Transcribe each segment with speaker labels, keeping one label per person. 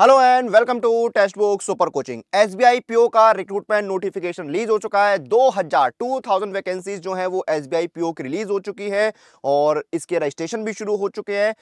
Speaker 1: hello and welcome to Testbook super coaching SBI PO का recruitment notification release हो चुका है 2000 2000 vacancies जो है वो एसबीआई पीओ की रिलीज हो चुकी है और इसके रजिस्ट्रेशन भी शुरू हो चुके हैं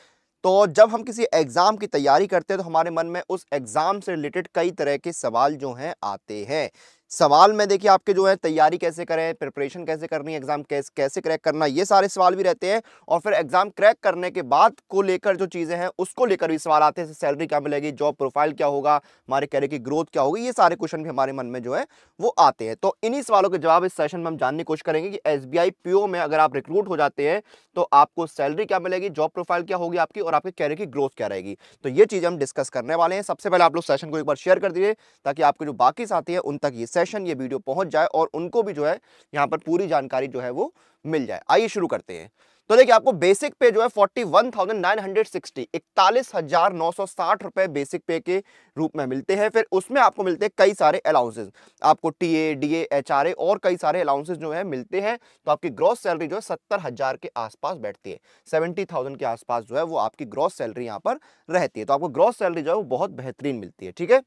Speaker 1: तो जब हम किसी एग्ज़ाम की तैयारी करते हैं तो हमारे मन में उस एग्ज़ाम से रिलेटेड कई तरह के सवाल जो हैं आते हैं सवाल में देखिए आपके जो है तैयारी कैसे करें प्रिपरेशन कैसे करनी एग्ज़ाम कैसे कैसे क्रैक करना ये सारे सवाल भी रहते हैं और फिर एग्ज़ाम क्रैक करने के बाद को लेकर जो चीज़ें हैं उसको लेकर भी सवाल आते हैं सैलरी क्या मिलेगी जॉब प्रोफाइल क्या होगा हमारे कैरियर की ग्रोथ क्या होगी ये सारे क्वेश्चन भी हमारे मन में जो है वो आते हैं तो इन्हीं सवालों के जवाब इस सेशन में हम जानने की कोशिश करेंगे कि एस बी में अगर आप रिक्रूट हो जाते हैं तो आपको सैलरी क्या मिलेगी जॉब प्रोफाइल क्या होगी आपकी और आपके कैरियर की ग्रोथ क्या रहेगी तो ये चीज़ हम डिस्कस करने वाले हैं सबसे पहले आप लोग सेशन को एक बार शेयर कर दीजिए ताकि आपके जो बाकी साथी हैं उन तक ये सेशन ये वीडियो पहुंच जाए और उनको भी जो है यहाँ पर पूरी जानकारी जो है वो मिल जाए आइए शुरू करते हैं तो देखिए आपको बेसिक पे जो है forty one thousand nine hundred sixty इकतालीस हजार नौ सौ साठ रुपए बेसिक पे के रूप में मिलते हैं फिर उसमें आपको मिलते हैं कई सारे अलाउंसेज आपको टीए डीए एचआरए और कई सारे अलाउंसेज जो है मिलते हैं तो आपकी ग्रॉस सैलरी जो है सत्तर हजार के आसपास बैठती है सेवेंटी थाउजेंड के आसपास जो है वो आपकी ग्रॉस सैलरी यहाँ पर रहती है तो आपको ग्रॉस सैलरी जो है वो बहुत बेहतरीन मिलती है ठीक है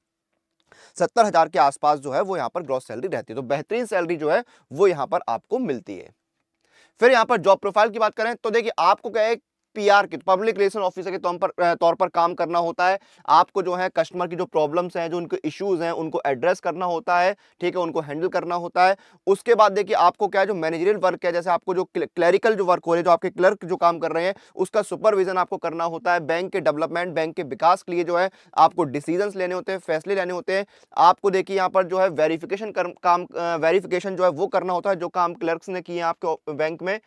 Speaker 1: सत्तर हज़ार के आसपास जो है वो यहां पर ग्रॉस सैलरी रहती है तो बेहतरीन सैलरी जो है वो यहां पर आपको मिलती है फिर यहां पर जॉब प्रोफाइल की बात करें तो देखिए आपको क्या है पीआर के पब्लिक रिलेशन ऑफिसर के तौर पर तौर पर काम करना होता है आपको जो है कस्टमर की जो प्रॉब्लम्स हैं जो उनके इश्यूज़ हैं उनको एड्रेस करना होता है ठीक है उनको हैंडल करना होता है उसके बाद देखिए आपको क्या है जो मैनेजरियल वर्क है जैसे आपको जो क्लैरिकल जो वर्क हो रहे हैं जो आपके क्लर्क जो काम कर रहे हैं उसका सुपरविजन आपको करना होता है बैंक के डेवलपमेंट बैंक के विकास के लिए जो है आपको डिसीजन लेने होते हैं फैसले लेने होते हैं आपको देखिए यहाँ पर जो है वेरीफिकेशन काम वेरीफिकेशन जो है वो करना होता है जो काम क्लर्क ने किए हैं आपके बैंक में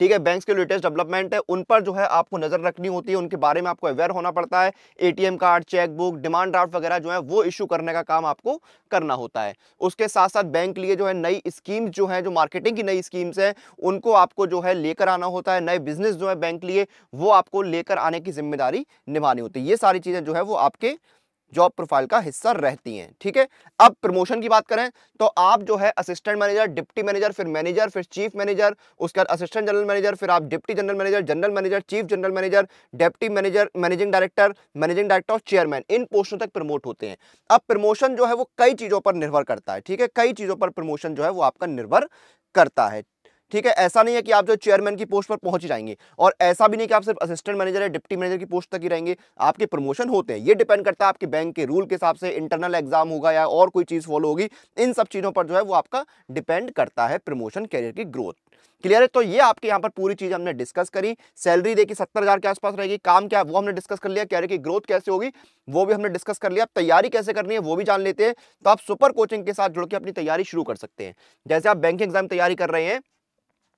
Speaker 1: ठीक है बैंक के लेटेस्ट डेवलपमेंट है उन पर जो है आपको नज़र रखनी होती है उनके बारे में आपको अवेयर होना पड़ता है ATM card chequebook demand draft वगैरह जो है वो इशू करने का काम आपको करना होता है उसके साथ साथ बैंक लिए जो है नई स्कीम जो है जो मार्केटिंग की नई स्कीम्स है उनको आपको जो है लेकर आना होता है नए बिजनेस जो है बैंक लिए वो आपको लेकर आने की जिम्मेदारी निभानी होती है ये सारी चीज़ें जो है वो आपके जॉब प्रोफाइल का हिस्सा रहती हैं ठीक है अब प्रमोशन की बात करें तो आप जो है असिस्टेंट मैनेजर डिप्टी मैनेजर फिर मैनेजर फिर चीफ मैनेजर उसके बाद असिस्टेंट जनरल मैनेजर फिर आप deputy general manager general manager chief general manager deputy manager managing director managing director और चेयरमैन इन पोस्टों तक प्रमोट होते हैं अब प्रमोशन जो है वो कई चीज़ों पर निर्भर करता है ठीक है कई चीज़ों पर प्रमोशन जो है वो आपका निर्भर करता है ठीक है ऐसा नहीं है कि आप जो चेयरमैन की पोस्ट पर पहुंच ही जाएंगे और ऐसा भी नहीं कि आप सिर्फ असिस्टेंट मैनेजर या डिप्टी मैनेजर की पोस्ट तक ही रहेंगे आपके प्रमोशन होते हैं ये डिपेंड करता है आपके बैंक के रूल के हिसाब से इंटरनल एग्जाम होगा या और कोई चीज़ फॉलो होगी इन सब चीज़ों पर जो है वो आपका डिपेंड करता है प्रमोशन कैरियर की ग्रोथ क्लियर है तो ये आपके यहाँ पर पूरी चीज़ हमने डिस्कस करी सैलरी देखिए सत्तर हज़ार के आसपास रहेगी काम क्या वो हमने डिस्कस कर लिया कैरियर की ग्रोथ कैसे होगी वो भी हमने डिस्कस कर लिया तैयारी कैसे करनी है वो भी जान लेते हैं तो आप सुपर कोचिंग के साथ जुड़ के अपनी तैयारी शुरू कर सकते हैं जैसे आप बैंकिंग एग्जाम तैयारी कर रहे हैं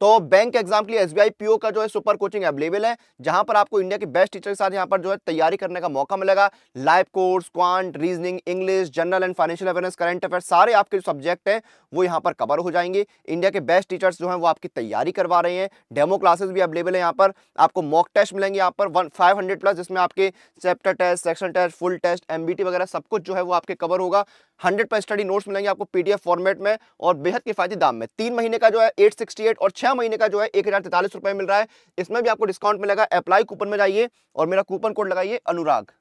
Speaker 1: तो बैंक एग्जाम के लिए एस पीओ का जो है सुपर कोचिंग अवेलेबल है जहां पर आपको इंडिया के बेस्ट टीचर के साथ यहाँ पर जो है तैयारी करने का मौका मिलेगा live course quant reasoning English general and financial awareness current affair सारे आपके जो सब्जेक्ट हैं वो यहाँ पर कवर हो जाएंगे इंडिया के बेस्ट टीचर्स जो है वो आपकी तैयारी करवा रहे हैं डेमो क्लासेस भी अवेलेबल है यहाँ पर आपको मॉक टेस्ट मिलेंगे यहाँ पर वन फाइव हंड्रेड प्लस जिसमें आपके chapter test section test full test एम वगैरह सब कुछ जो है वो आपके कवर होगा हंड्रेड पर स्टडी नोट्स मिलेंगे आपको पीडीएफ फॉर्मेट में और बेहद किफायती दाम में तीन महीने का जो है एट और छह छह महीने का जो है एक हज़ार तैंतालीस रुपये मिल रहा है इसमें भी आपको डिस्काउंट मिलेगा अप्लाई कूपन में जाइए और मेरा कूपन कोड लगाइए Anurag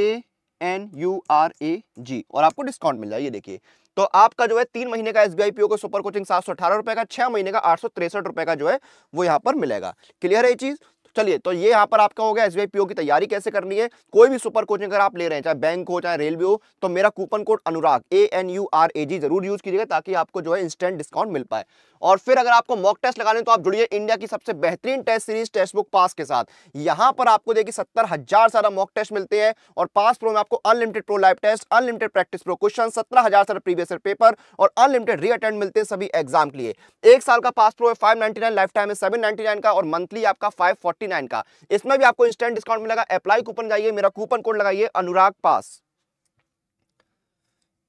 Speaker 1: A N U R A G और आपको डिस्काउंट मिल जाए ये देखिए तो आपका जो है तीन महीने का S B I P O का सुपर कोचिंग सात सौ अठारह रुपए का छह महीने का आठ सौ तिरसठ रुपए का जो है वो यहाँ पर मिलेगा क्लियर है चीज़ चलिए तो ये यहाँ पर आपका हो गया एस पीओ की तैयारी कैसे करनी है कोई भी सुपर कोचिंग अगर आप ले रहे हैं चाहे बैंक हो चाहे रेलवे हो तो मेरा coupon code Anurag A N U R A G जरूर यूज कीजिएगा ताकि आपको जो है इंस्टेंट डिस्काउंट मिल पाए और फिर अगर आपको मॉक टेस्ट लगाने तो आप जुड़िए इंडिया की सबसे बेहतरीन test series Testbook pass के साथ यहां पर आपको देखिए सत्तर हजार सारा मॉक टेस्ट मिलते हैं और पास प्रो में आपको unlimited pro live test unlimited practice pro question सत्रह हजार सारा प्रीवियस पेपर और अनलिमिटेड रीअटेंड मिलते हैं सभी एग्जाम के लिए एक साल का पास प्रो है फाइव लाइफ टाइम है सेवन का और मंथली आपका फाइव का इसमें भी आपको इंस्टेंट डिस्काउंट मिलेगा अप्लाई कूपन जाइए मेरा कूपन कोड लगाइए Anurag pass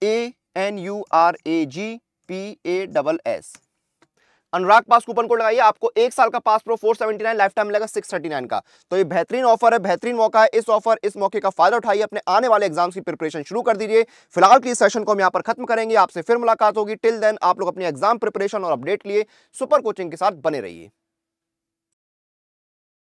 Speaker 1: A N U R A G P A double S Anurag pass coupon code लगाइए आपको एक साल का पास प्रो 479 लाइफ टाइम मिलेगा 639 का तो ये बेहतरीन ऑफर है बेहतरीन मौका है इस ऑफर इस मौके का फायदा उठाइए अपने आने वाले एग्जाम्स की प्रिपरेशन शुरू कर दीजिए फिलहाल इस सेशन को हम यहाँ पर खत्म करेंगे आपसे फिर मुलाकात होगी टिल देन आप लोग अपने एग्जाम प्रिपरेशन और अपडेट लिए सुपर कोचिंग के साथ बने रहिए